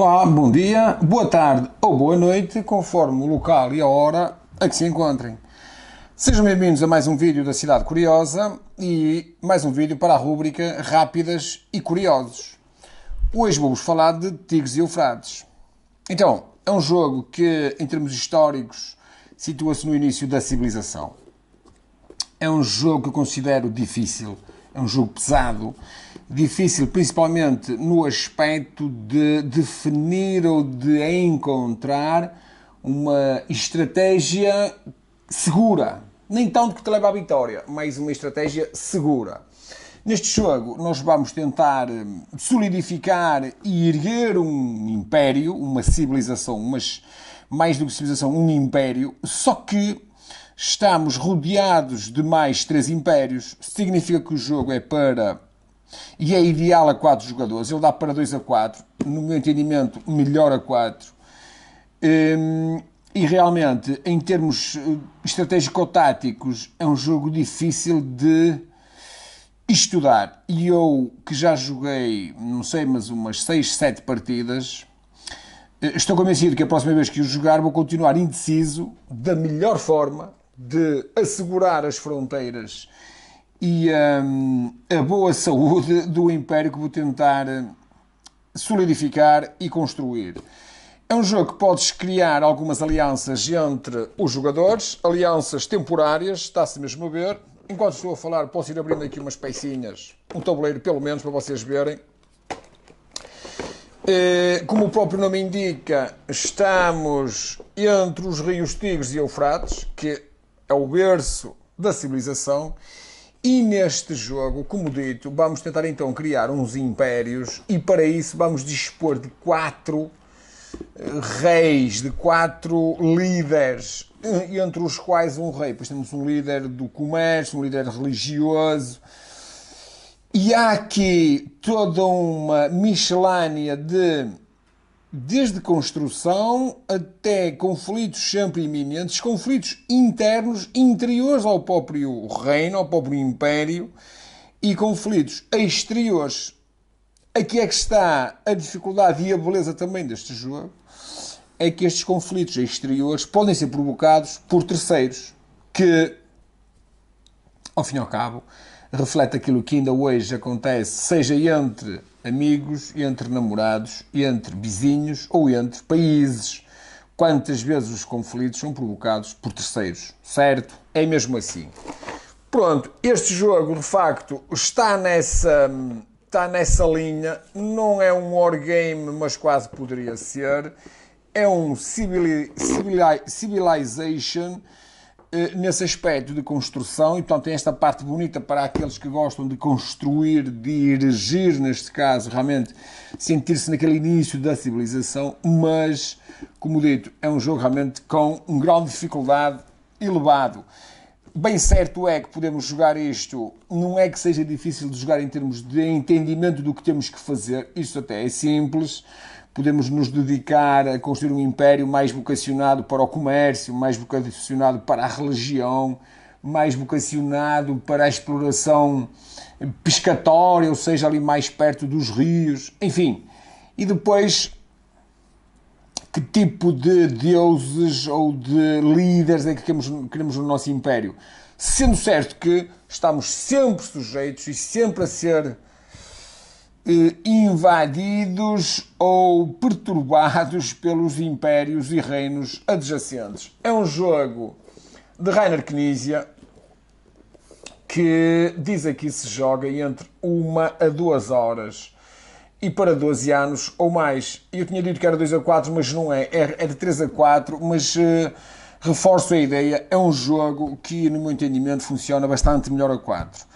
Olá, bom dia, boa tarde ou boa noite, conforme o local e a hora a que se encontrem. Sejam bem-vindos a mais um vídeo da Cidade Curiosa e mais um vídeo para a rúbrica Rápidas e Curiosos. Hoje vou-vos falar de Tigres e Eufrates. Então, é um jogo que, em termos históricos, situa-se no início da civilização. É um jogo que eu considero difícil é um jogo pesado, difícil, principalmente no aspecto de definir ou de encontrar uma estratégia segura. Nem tanto que te leva à vitória, mas uma estratégia segura. Neste jogo, nós vamos tentar hum, solidificar e erguer um império, uma civilização, mas mais do que civilização, um império, só que estamos rodeados de mais três impérios, significa que o jogo é para. E é ideal a quatro jogadores. Ele dá para 2 a 4. No meu entendimento, melhor a 4. Hum, e realmente, em termos eh, estratégico-táticos, é um jogo difícil de estudar. E eu, que já joguei, não sei, mas umas 6, 7 partidas, eh, estou convencido que a próxima vez que o jogar vou continuar indeciso, da melhor forma, de assegurar as fronteiras e um, a boa saúde do Império que vou tentar hum, solidificar e construir. É um jogo que podes criar algumas alianças entre os jogadores, alianças temporárias, está-se mesmo a ver. Enquanto estou a falar, posso ir abrindo aqui umas pecinhas, um tabuleiro pelo menos, para vocês verem. Eh, como o próprio nome indica, estamos entre os rios Tigres e Eufrates, que é o berço da civilização. E neste jogo, como dito, vamos tentar então criar uns impérios e para isso vamos dispor de quatro eh, reis, de quatro líderes, eh, entre os quais um rei. Pois temos um líder do comércio, um líder religioso. E há aqui toda uma miscelânea de desde construção até conflitos sempre iminentes, conflitos internos, interiores ao próprio reino, ao próprio império, e conflitos exteriores. Aqui é que está a dificuldade e a beleza também deste jogo, é que estes conflitos exteriores podem ser provocados por terceiros, que, ao fim e ao cabo, reflete aquilo que ainda hoje acontece, seja entre amigos, entre namorados, entre vizinhos ou entre países. Quantas vezes os conflitos são provocados por terceiros, certo? É mesmo assim. Pronto, este jogo de facto está nessa, está nessa linha, não é um wargame, mas quase poderia ser. É um civili civili civilization eh, nesse aspecto de construção, e portanto tem esta parte bonita para aqueles que gostam de construir, de erigir, neste caso, realmente sentir-se naquele início da civilização, mas, como dito, é um jogo realmente com um grau de dificuldade elevado. Bem certo é que podemos jogar isto, não é que seja difícil de jogar em termos de entendimento do que temos que fazer, isto até é simples, podemos nos dedicar a construir um império mais vocacionado para o comércio, mais vocacionado para a religião, mais vocacionado para a exploração pescatória, ou seja, ali mais perto dos rios, enfim. E depois, que tipo de deuses ou de líderes é que queremos, queremos no nosso império? Sendo certo que estamos sempre sujeitos e sempre a ser eh, invadidos ou perturbados pelos impérios e reinos adjacentes. É um jogo de Rainer Knizia que diz aqui se joga entre uma a duas horas e para 12 anos ou mais. Eu tinha dito que era 2 a 4, mas não é. É, é de 3 a 4, mas eh, reforço a ideia. É um jogo que, no meu entendimento, funciona bastante melhor a 4.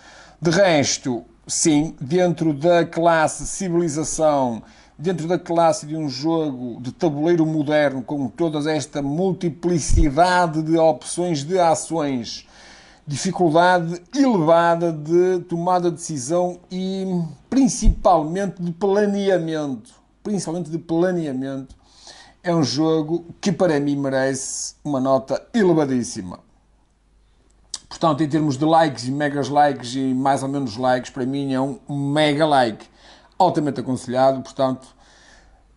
De resto, sim, dentro da classe civilização, dentro da classe de um jogo de tabuleiro moderno, com toda esta multiplicidade de opções de ações, dificuldade elevada de tomada de decisão e principalmente de planeamento. Principalmente de planeamento. É um jogo que para mim merece uma nota elevadíssima. Portanto, em termos de likes e megas likes e mais ou menos likes, para mim é um mega like. Altamente aconselhado, portanto,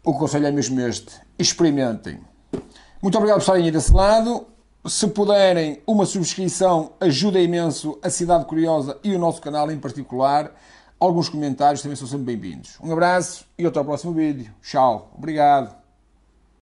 o conselho é mesmo este. Experimentem. Muito obrigado por estarem aí desse lado. Se puderem, uma subscrição ajuda imenso a Cidade Curiosa e o nosso canal em particular. Alguns comentários também são sempre bem-vindos. Um abraço e até ao próximo vídeo. Tchau. Obrigado.